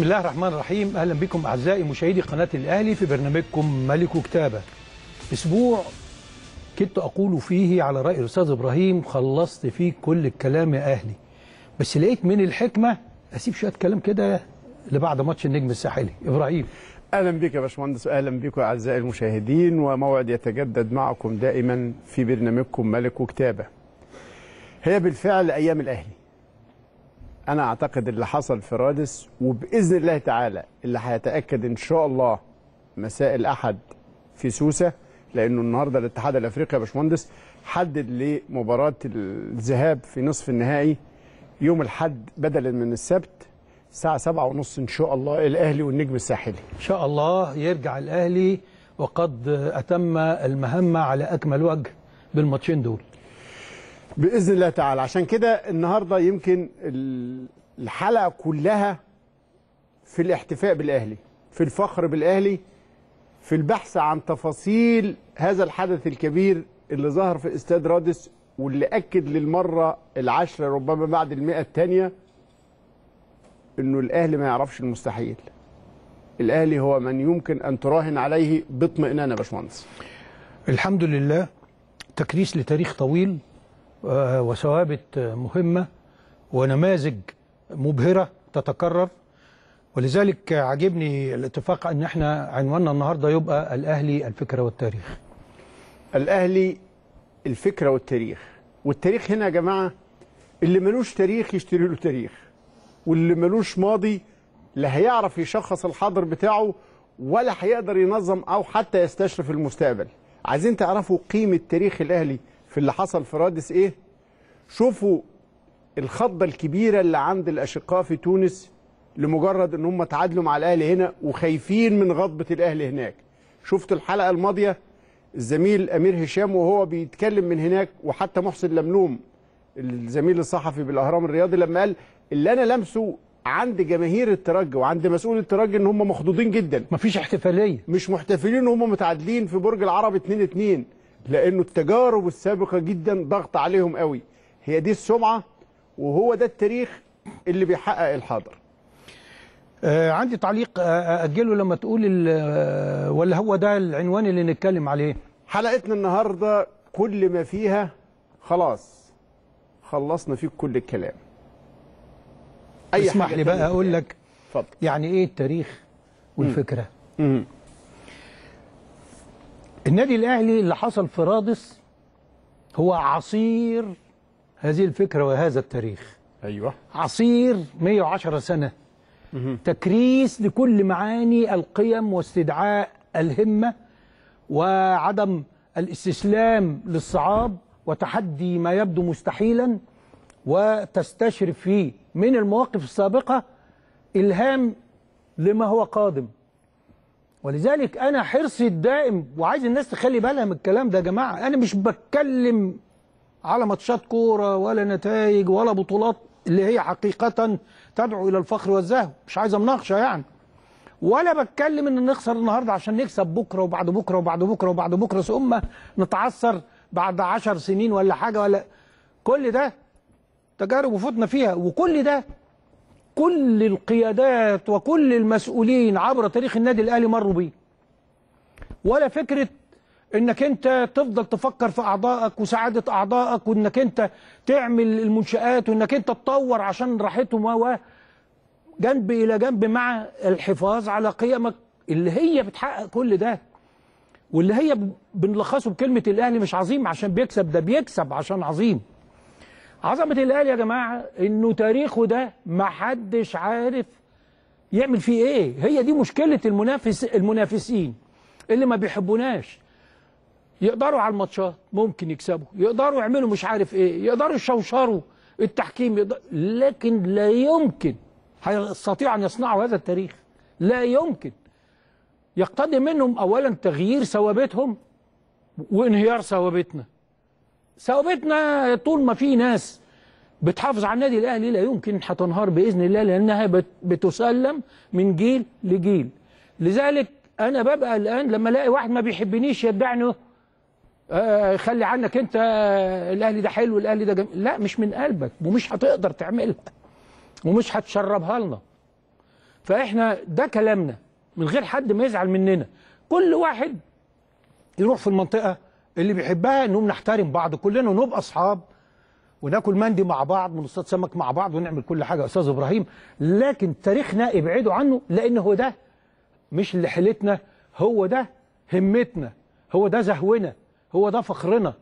بسم الله الرحمن الرحيم اهلا بكم اعزائي مشاهدي قناه الاهلي في برنامجكم ملك وكتابه اسبوع كنت اقول فيه على راي الاستاذ ابراهيم خلصت فيه كل الكلام يا اهلي بس لقيت من الحكمه اسيب شويه كلام كده لبعد ماتش النجم الساحلي ابراهيم اهلا بك يا باشمهندس اهلا بكم اعزائي المشاهدين وموعد يتجدد معكم دائما في برنامجكم ملك وكتابه هي بالفعل ايام الاهلي انا اعتقد اللي حصل في رادس وباذن الله تعالى اللي هيتاكد ان شاء الله مساء الاحد في سوسه لانه النهارده الاتحاد الافريقي يا باشمهندس حدد لمباراه الذهاب في نصف النهائي يوم الاحد بدلا من السبت الساعه 7:30 ان شاء الله الاهلي والنجم الساحلي ان شاء الله يرجع الاهلي وقد اتم المهمه على اكمل وجه بالماتشين دول باذن الله تعالى عشان كده النهارده يمكن الحلقه كلها في الاحتفاء بالاهلي في الفخر بالاهلي في البحث عن تفاصيل هذا الحدث الكبير اللي ظهر في استاد رادس واللي اكد للمره العشره ربما بعد المئه الثانيه انه الاهلي ما يعرفش المستحيل الاهلي هو من يمكن ان تراهن عليه باطمئنان يا باشمهندس الحمد لله تكريس لتاريخ طويل آه، وثوابت مهمة ونماذج مبهرة تتكرر ولذلك عجبني الاتفاق ان احنا عنواننا النهارده يبقى الاهلي الفكره والتاريخ. الاهلي الفكره والتاريخ، والتاريخ هنا يا جماعه اللي ملوش تاريخ يشتري له تاريخ، واللي ملوش ماضي لا هيعرف يشخص الحاضر بتاعه ولا هيقدر ينظم او حتى يستشرف المستقبل. عايزين تعرفوا قيمه تاريخ الاهلي في اللي حصل في رادس ايه شوفوا الخضه الكبيره اللي عند الاشقاء في تونس لمجرد ان هم تعادلوا مع الاهلي هنا وخايفين من غضبه الاهلي هناك شفت الحلقه الماضيه الزميل امير هشام وهو بيتكلم من هناك وحتى محسن لملوم الزميل الصحفي بالاهرام الرياضي لما قال اللي انا لمسه عند جماهير الترجي وعند مسؤول الترجي ان هم مخضوضين جدا مفيش احتفاليه مش محتفلين وهم هم متعادلين في برج العرب 2 2 لانه التجارب السابقه جدا ضغط عليهم قوي هي دي السمعه وهو ده التاريخ اللي بيحقق الحاضر آه عندي تعليق آه، آه، اجله لما تقول آه، ولا هو ده العنوان اللي نتكلم عليه حلقتنا النهارده كل ما فيها خلاص خلصنا فيه كل الكلام اي اسمح لي بقى اقول لك يعني ايه التاريخ والفكره مم. مم. النادي الأهلي اللي حصل في رادس هو عصير هذه الفكرة وهذا التاريخ أيوة عصير 110 سنة مه. تكريس لكل معاني القيم واستدعاء الهمة وعدم الاستسلام للصعاب وتحدي ما يبدو مستحيلا وتستشرف فيه من المواقف السابقة إلهام لما هو قادم ولذلك انا حرصي الدائم وعايز الناس تخلي بالها من الكلام ده يا جماعه انا مش بتكلم على ماتشات كوره ولا نتائج ولا بطولات اللي هي حقيقه تدعو الى الفخر والزهو مش عايز مناقشه يعني ولا بتكلم ان نخسر النهارده عشان نكسب بكره وبعد بكره وبعد بكره وبعد بكره ثم نتعثر بعد عشر سنين ولا حاجه ولا كل ده تجارب وفوتنا فيها وكل ده كل القيادات وكل المسؤولين عبر تاريخ النادي الاهلي مروا بيه ولا فكره انك انت تفضل تفكر في اعضائك وسعاده اعضائك وانك انت تعمل المنشات وانك انت تطور عشان راحتهم و جنب الى جنب مع الحفاظ على قيمك اللي هي بتحقق كل ده واللي هي بنلخصه بكلمه الاهلي مش عظيم عشان بيكسب ده بيكسب عشان عظيم عظمه الاهلي يا جماعه انه تاريخه ده محدش عارف يعمل فيه ايه هي دي مشكله المنافس المنافسين اللي ما بيحبوناش يقدروا على الماتشات ممكن يكسبوا يقدروا يعملوا مش عارف ايه يقدروا يشوشروا التحكيم يقدر لكن لا يمكن هيستطيعوا ان يصنعوا هذا التاريخ لا يمكن يقتضي منهم اولا تغيير ثوابتهم وانهيار ثوابتنا ثوابتنا طول ما في ناس بتحافظ على النادي الاهلي لا يمكن هتنهار باذن الله لانها بتسلم من جيل لجيل لذلك انا ببقى الان لما الاقي واحد ما بيحبنيش يدعني انه خلي عنك انت آه، الاهلي ده حلو الاهلي ده جميل لا مش من قلبك ومش هتقدر تعملها ومش هتشربها لنا فاحنا ده كلامنا من غير حد ما يزعل مننا كل واحد يروح في المنطقه اللي بيحبها انهم نحترم بعض كلنا ونبقى اصحاب وناكل مندي مع بعض ونصطاد سمك مع بعض ونعمل كل حاجه استاذ ابراهيم لكن تاريخنا ابعدوا عنه لان هو ده مش اللي حيلتنا هو ده همتنا هو ده زهونا هو ده فخرنا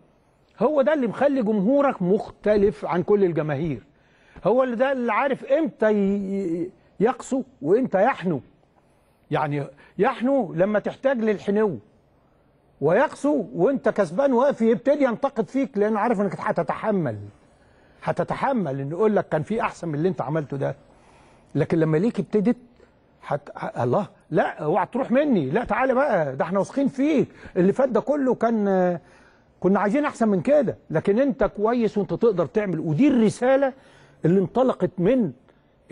هو ده اللي مخلي جمهورك مختلف عن كل الجماهير هو اللي ده اللي عارف امتى يقسو وامتى يحنو يعني يحنو لما تحتاج للحنو ويقسو وانت كسبان واقف يبتدي ينتقد فيك لانه عارف انك هتتحمل هتتحمل ان يقول لك كان في احسن من اللي انت عملته ده لكن لما ليك ابتدت حت... الله لا اوعى تروح مني لا تعالى بقى ده احنا واثقين فيك اللي فات ده كله كان كنا عايزين احسن من كده لكن انت كويس وانت تقدر تعمل ودي الرساله اللي انطلقت من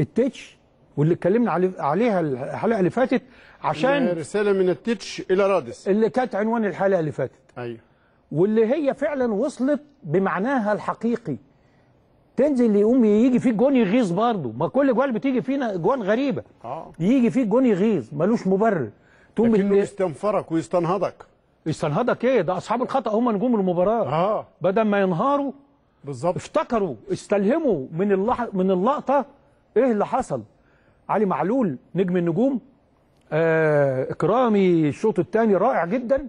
التتش واللي اتكلمنا عليها الحلقه اللي فاتت عشان رساله من التتش الى رادس اللي كانت عنوان الحلقه اللي فاتت ايوه واللي هي فعلا وصلت بمعناها الحقيقي تنزل يقوم يجي فيه جون يغيظ برضه ما كل جوال بتيجي فينا جوان غريبه آه. يجي فيه جون يغيظ ملوش مبرر تقوم لكنه اللي... يستنفرك ويستنهضك يستنهضك ايه ده اصحاب الخطا هم نجوم المباراه اه بدل ما ينهاروا بالظبط افتكروا استلهموا من اللح... من اللقطه ايه اللي حصل علي معلول نجم النجوم آه إكرامي الشوط الثاني رائع جدا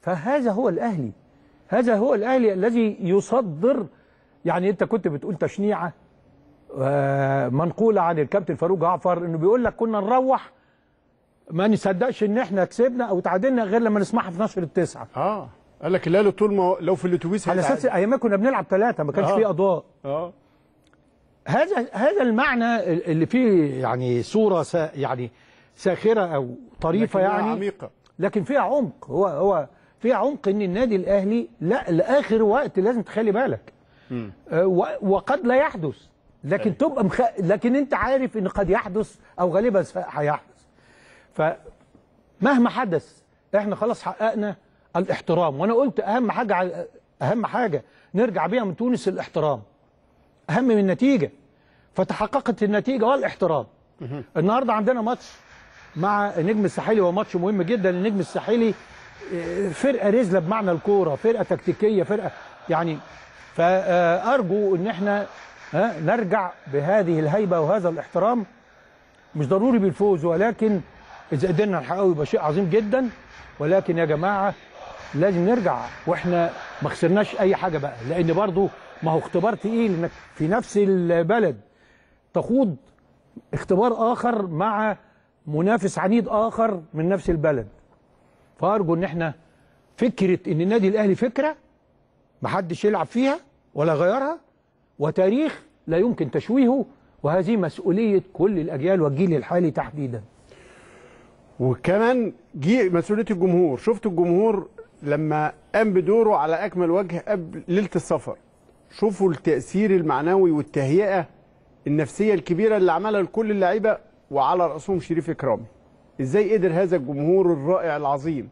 فهذا هو الأهلي هذا هو الأهلي الذي يصدر يعني أنت كنت بتقول تشنيعة آه منقولة عن الكابتن فاروق جعفر أنه بيقول لك كنا نروح ما نصدقش ان احنا كسبنا او تعادلنا غير لما نسمعها في نشر التسعه اه قال لك الاهلي طول ما لو في الاتوبيس على اساس ايام كنا بنلعب ثلاثه ما كانش آه. في اضواء اه هذا هذا المعنى اللي فيه يعني صوره سا يعني ساخره او طريفه لكن يعني عميقه لكن فيها عمق هو هو فيها عمق ان النادي الاهلي لا لاخر وقت لازم تخلي بالك آه، وقد لا يحدث لكن أيه. تبقى مخ... لكن انت عارف ان قد يحدث او غالبا هيحدث فمهما حدث احنا خلاص حققنا الاحترام وانا قلت اهم حاجه اهم حاجه نرجع بيها من تونس الاحترام أهم من النتيجة فتحققت النتيجة والاحترام النهاردة عندنا ماتش مع النجم الساحلي هو ماتش مهم جدا النجم الساحلي فرقة رزلة بمعنى الكورة فرقة تكتيكية فرقة يعني فأرجو أن احنا نرجع بهذه الهيبة وهذا الاحترام مش ضروري بالفوز ولكن إذا قدرنا نحققه يبقى شيء عظيم جدا ولكن يا جماعة لازم نرجع واحنا ما خسرناش اي حاجه بقى لان برضو ما هو اختبار تقيل انك في نفس البلد تخوض اختبار اخر مع منافس عنيد اخر من نفس البلد فارجو ان احنا فكره ان النادي الاهلي فكره محدش يلعب فيها ولا غيرها وتاريخ لا يمكن تشويهه وهذه مسؤوليه كل الاجيال والجيل الحالي تحديدا وكمان جي مسؤوليه الجمهور شفت الجمهور لما قام بدوره على اكمل وجه قبل ليله السفر شوفوا التأثير المعنوي والتهيئة النفسية الكبيرة اللي عملها لكل اللعيبة وعلى رأسهم شريف إكرامي إزاي قدر هذا الجمهور الرائع العظيم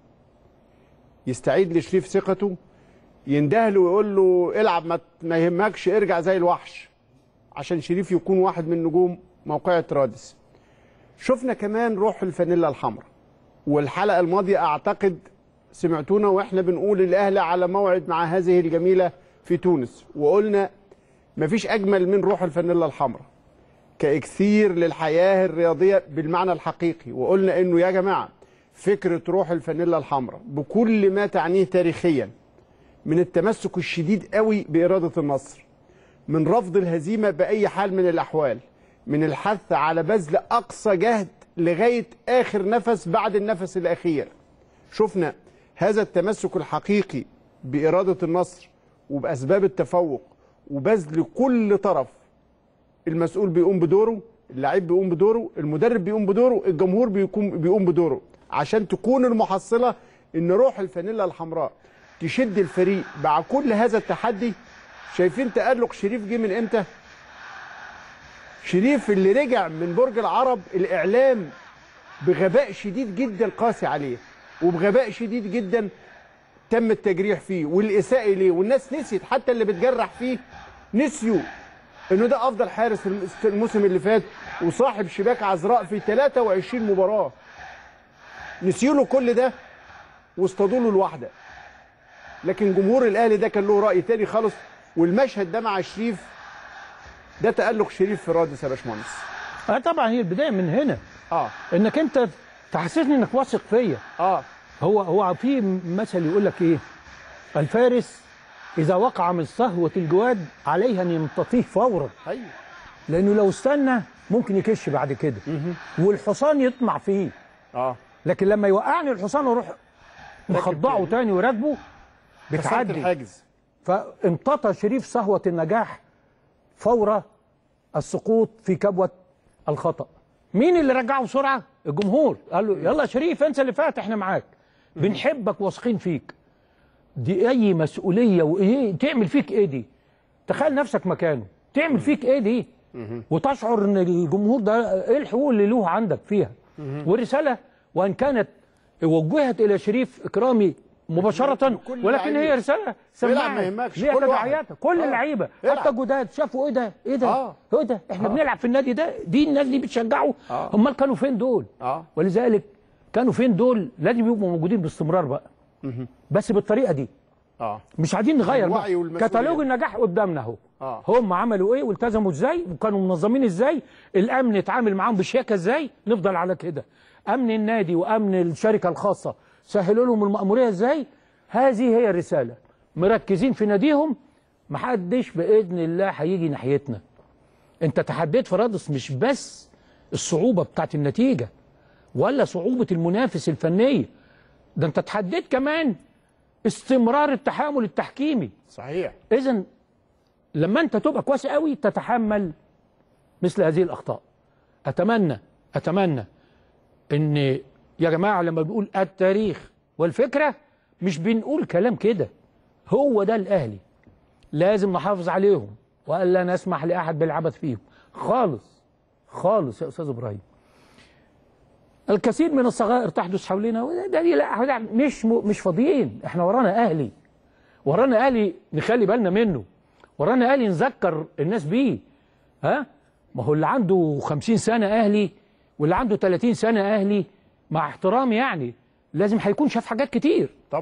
يستعيد لشريف ثقته يندهله ويقول له العب ما يهمكش ارجع زي الوحش عشان شريف يكون واحد من نجوم موقعة رادس شفنا كمان روح الفانيلا الحمراء والحلقة الماضية أعتقد سمعتونا وإحنا بنقول الأهل على موعد مع هذه الجميلة في تونس وقلنا مفيش أجمل من روح الفانيلا الحمراء كاكسير للحياة الرياضية بالمعنى الحقيقي وقلنا إنه يا جماعة فكرة روح الفانيلا الحمراء بكل ما تعنيه تاريخيا من التمسك الشديد قوي بإرادة النصر من رفض الهزيمة بأي حال من الأحوال من الحث على بذل أقصى جهد لغاية آخر نفس بعد النفس الأخير شفنا هذا التمسك الحقيقي بإرادة النصر وباسباب التفوق وبذل كل طرف المسؤول بيقوم بدوره اللعيب بيقوم بدوره المدرب بيقوم بدوره الجمهور بيقوم بيقوم بدوره عشان تكون المحصله ان روح الفانيلا الحمراء تشد الفريق مع كل هذا التحدي شايفين تألق شريف جه من امتى شريف اللي رجع من برج العرب الاعلام بغباء شديد جدا قاسي عليه وبغباء شديد جدا تم التجريح فيه والإساءة ليه والناس نسيت حتى اللي بتجرح فيه نسيوا انه ده افضل حارس الموسم اللي فات وصاحب شباك عذراء في 23 مباراه نسيوا له كل ده واصطادوا له الواحده لكن جمهور الاهلي ده كان له راي تاني خالص والمشهد ده مع شريف ده تالق شريف في رادس يا باشمهندس اه طبعا هي البدايه من هنا اه انك انت تحسسني انك واثق فيا اه هو هو في مثل يقول لك ايه الفارس اذا وقع من صهوه الجواد عليه ان يمتطيه فورا ايوه لانه لو استنى ممكن يكش بعد كده والحصان يطمع فيه اه لكن لما يوقعني الحصان واروح مخضعه تاني وراكبه بتعدي الحاجز فامتطى شريف صهوه النجاح فورا السقوط في كبوه الخطأ مين اللي رجعه بسرعه الجمهور قال له يلا شريف انسى اللي فات احنا معاك بنحبك واثقين فيك دي اي مسؤوليه وايه تعمل فيك ايه دي تخيل نفسك مكانه تعمل فيك ايه دي وتشعر ان الجمهور ده ايه الحقوق اللي له عندك فيها والرساله وان كانت وجهت الى شريف اكرامي مباشره ولكن هي رساله سمعها ليها تداعياتها كل آه. اللعيبه حتى جداد شافوا ايه ده ايه ده آه. ايه ده احنا آه. بنلعب في النادي ده دي الناس دي بتشجعه آه. امال كانوا فين دول آه. ولذلك كانوا فين دول لازم يبقوا موجودين باستمرار بقى بس بالطريقه دي اه مش عايزين نغير كتالوج النجاح قدامنا اهو آه. هم عملوا ايه والتزموا ازاي وكانوا منظمين ازاي الامن اتعامل معاهم بشياكه ازاي نفضل على كده امن النادي وامن الشركه الخاصه سهلوا لهم الماموريه ازاي هذه هي الرساله مركزين في ناديهم محدش باذن الله هيجي ناحيتنا انت تحديت فرادس مش بس الصعوبه بتاعت النتيجه ولا صعوبة المنافس الفنية ده أنت تحدد كمان استمرار التحامل التحكيمي صحيح إذا لما أنت تبقى كويس قوي تتحمل مثل هذه الأخطاء أتمنى أتمنى إن يا جماعة لما بنقول التاريخ والفكرة مش بنقول كلام كده هو ده الأهلي لازم نحافظ عليهم وألا نسمح لأحد بالعبث فيهم خالص خالص يا أستاذ إبراهيم الكثير من الصغائر تحدث حولنا ده دي لا مش مش فاضيين احنا ورانا اهلي ورانا اهلي نخلي بالنا منه ورانا اهلي نذكر الناس بيه ها ما هو اللي عنده 50 سنه اهلي واللي عنده 30 سنه اهلي مع احترامي يعني لازم هيكون شاف حاجات كتير طبعا